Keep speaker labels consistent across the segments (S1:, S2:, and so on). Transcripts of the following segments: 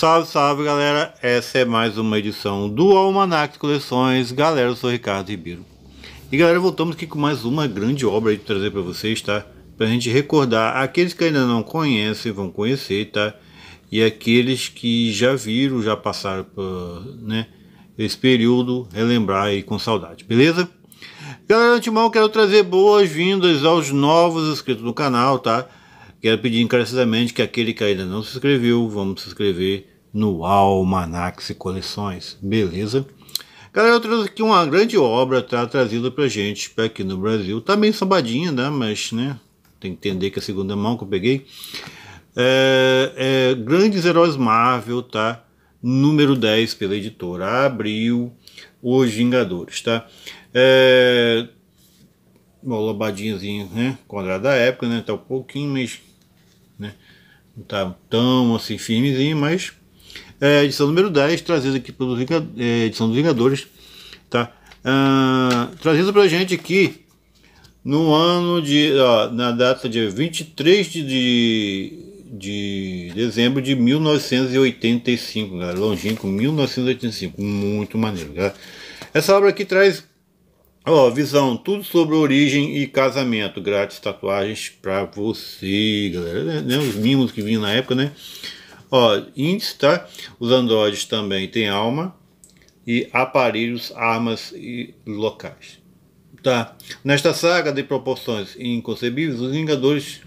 S1: Salve, salve galera! Essa é mais uma edição do Almanac Coleções. Galera, eu sou Ricardo Ribeiro. E galera, voltamos aqui com mais uma grande obra de trazer para vocês, tá? Pra gente recordar aqueles que ainda não conhecem, vão conhecer, tá? E aqueles que já viram, já passaram por, né, esse período, relembrar aí com saudade, beleza? Galera, antemão, quero trazer boas-vindas aos novos inscritos do canal, tá? Quero pedir encarecidamente que aquele que ainda não se inscreveu, vamos se inscrever no Almanax Coleções, beleza? Galera, eu trouxe aqui uma grande obra, tá? Trazida pra gente pra aqui no Brasil. Tá meio sambadinha, né? Mas, né? Tem que entender que é a segunda mão que eu peguei. É, é, Grandes Heróis Marvel, tá? Número 10 pela editora Abril. Os Vingadores, tá? É, uma lobadinhazinha, né? Quadrado da época, né? Tá um pouquinho, mas, né? Não tá tão assim firmezinho, mas é, edição número 10, trazida aqui pelos é, edição dos Vingadores, tá? Ah, trazida pra gente aqui no ano de, ó, na data de 23 de, de dezembro de 1985, galera, longínquo, 1985, muito maneiro, galera. Tá? Essa obra aqui traz Ó, oh, visão, tudo sobre origem e casamento. Grátis tatuagens pra você, galera. Né, né? Os mimos que vinham na época, né? Ó, índice, tá? Os androides também têm alma. E aparelhos, armas e locais. Tá? Nesta saga de proporções inconcebíveis, os Vingadores,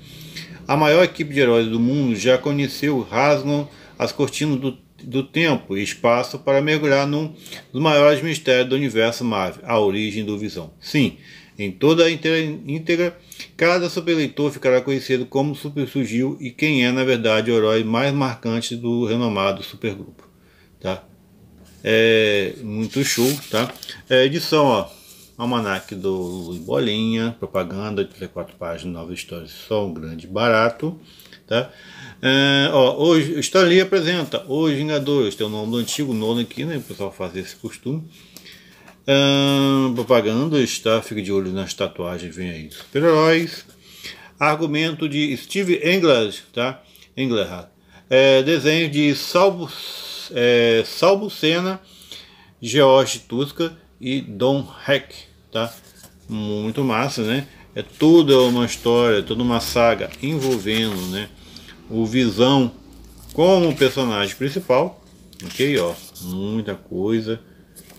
S1: a maior equipe de heróis do mundo, já conheceu rasgam as cortinas do do tempo e espaço para mergulhar num dos maiores mistérios do universo Marvel, a origem do Visão. Sim, em toda a íntegra, cada superleitor ficará conhecido como Super Surgiu e quem é, na verdade, o herói mais marcante do renomado supergrupo. Tá? É, muito show, tá? É, edição, ó, Almanac do Luiz Bolinha, propaganda, 34 páginas, nova história, só um grande barato, tá? É, ó, hoje, Stan Lee apresenta Os Vingadores, tem o nome do antigo Nolan aqui, né? O pessoal faz esse costume. É, está tá? Fica de olho nas tatuagens, vem aí. Super-heróis. Argumento de Steve Englert, tá? Englert. É, desenho de Salvo, é, Salvo George Tusca e Don Heck, tá? Muito massa, né? É tudo é uma história, toda uma saga envolvendo, né? o Visão como personagem principal. Ok, ó, muita coisa.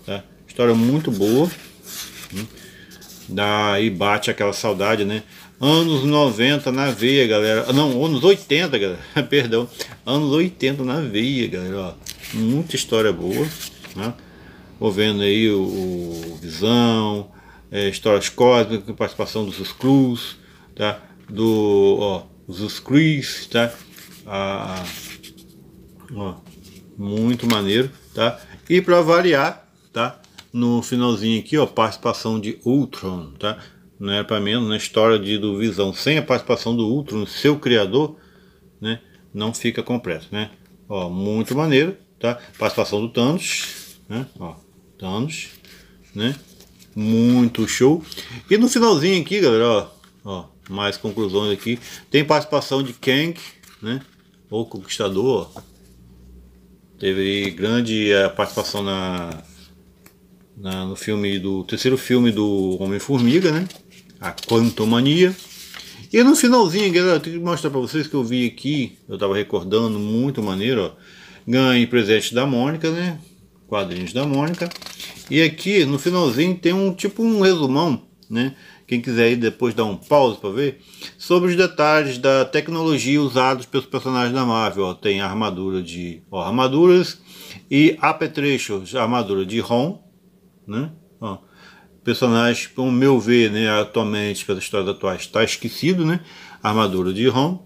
S1: Tá? História muito boa. Hum, Daí bate aquela saudade, né? Anos 90 na veia, galera. Ah, não, anos 80, galera. Perdão. Anos 80 na veia, galera. Ó, muita história boa. Né? Vou vendo aí o, o Visão, é, histórias cósmicas, participação dos Cruz, tá? Do, ó, Jesus Christ, tá? Ah, ah, ó, muito maneiro, tá? E para variar, tá? No finalzinho aqui, ó, participação de Ultron, tá? Não é para menos, na né? história de, do Visão, sem a participação do Ultron, seu criador, né? Não fica completo, né? Ó, muito maneiro, tá? Participação do Thanos, né? Ó, Thanos, né? Muito show. E no finalzinho aqui, galera, ó, ó mais conclusões aqui. Tem participação de Kang, né? O Conquistador. Teve grande é, participação na, na, no filme do terceiro filme do Homem-Formiga, né? A Quantomania. E no finalzinho, galera, eu tenho que mostrar para vocês que eu vi aqui, eu tava recordando, muito maneiro, ó. Ganhei presente da Mônica, né? Quadrinhos da Mônica. E aqui no finalzinho tem um tipo um resumão, né? quem quiser aí depois dar um pause para ver, sobre os detalhes da tecnologia usados pelos personagens da Marvel. tem armadura de ó, armaduras e apetrechos, armadura de Ron, né? Ó, personagem, pelo meu ver, né, atualmente, pela história atual, está esquecido, né? Armadura de Ron.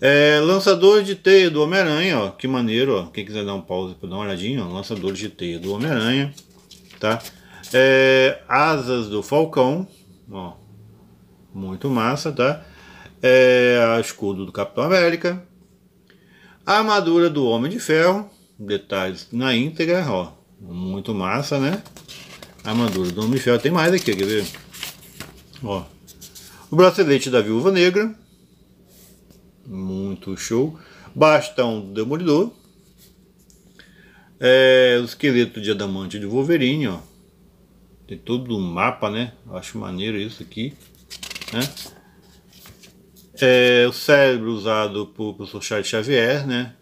S1: É, lançador de teia do Homem-Aranha, ó, que maneiro, ó. Quem quiser dar um pause para dar uma olhadinha, ó, lançador de teia do Homem-Aranha, tá? É, asas do Falcão, ó, muito massa, tá? É, o escudo do Capitão América, a armadura do Homem de Ferro, detalhes na íntegra, ó, muito massa, né? A armadura do Homem de Ferro, tem mais aqui, quer ver? Ó, o bracelete da Viúva Negra, muito show, bastão do Demolidor, é, o esqueleto de adamante de Wolverine, ó, tem todo o mapa, né? Acho maneiro isso aqui. Né? É, o cérebro usado por professor Charles Xavier, né?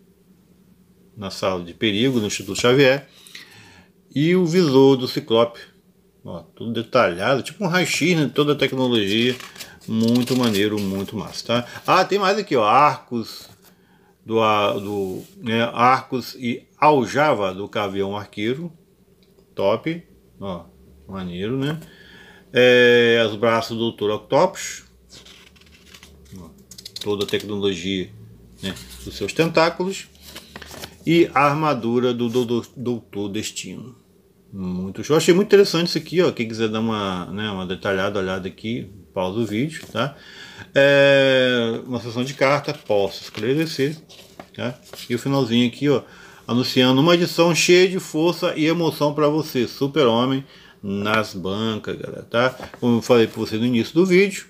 S1: na sala de perigo do Instituto Xavier, e o visor do Ciclope. Ó, tudo detalhado, tipo um raio-x, né? toda a tecnologia. Muito maneiro, muito massa, tá? Ah, tem mais aqui, ó, arcos do, do né, arcos e aljava do Cavião Arqueiro. Top, ó, maneiro, né? é, os braços do Dr. Octopus, toda a tecnologia né, dos seus tentáculos, e a armadura do Doutor Destino. Muito show. achei muito interessante isso aqui, ó. Quem quiser dar uma, né, uma detalhada olhada aqui, pausa o vídeo, tá? É, uma sessão de carta, posso esclarecer, tá? E o finalzinho aqui, ó, anunciando uma edição cheia de força e emoção para você, Super-Homem nas bancas, galera, tá? Como eu falei para você no início do vídeo,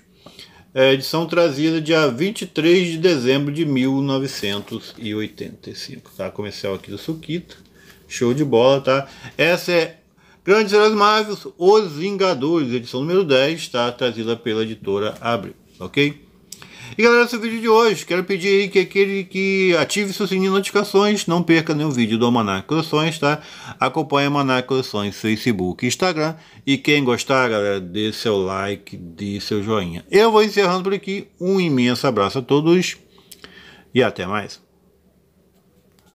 S1: é edição trazida dia 23 de dezembro de 1985, tá? Comercial aqui do Suquita, show de bola, tá? Essa é Grandes Heróis Marvels, Os Vingadores, edição número 10, tá? Trazida pela editora Abril, ok? E galera, esse é o vídeo de hoje. Quero pedir aí que aquele que ative seu sininho de notificações, não perca nenhum vídeo do Almanac Coleções, tá? Acompanhe Almanac Coleções, Facebook, Instagram. E quem gostar, galera, dê seu like, dê seu joinha. Eu vou encerrando por aqui. Um imenso abraço a todos e até mais.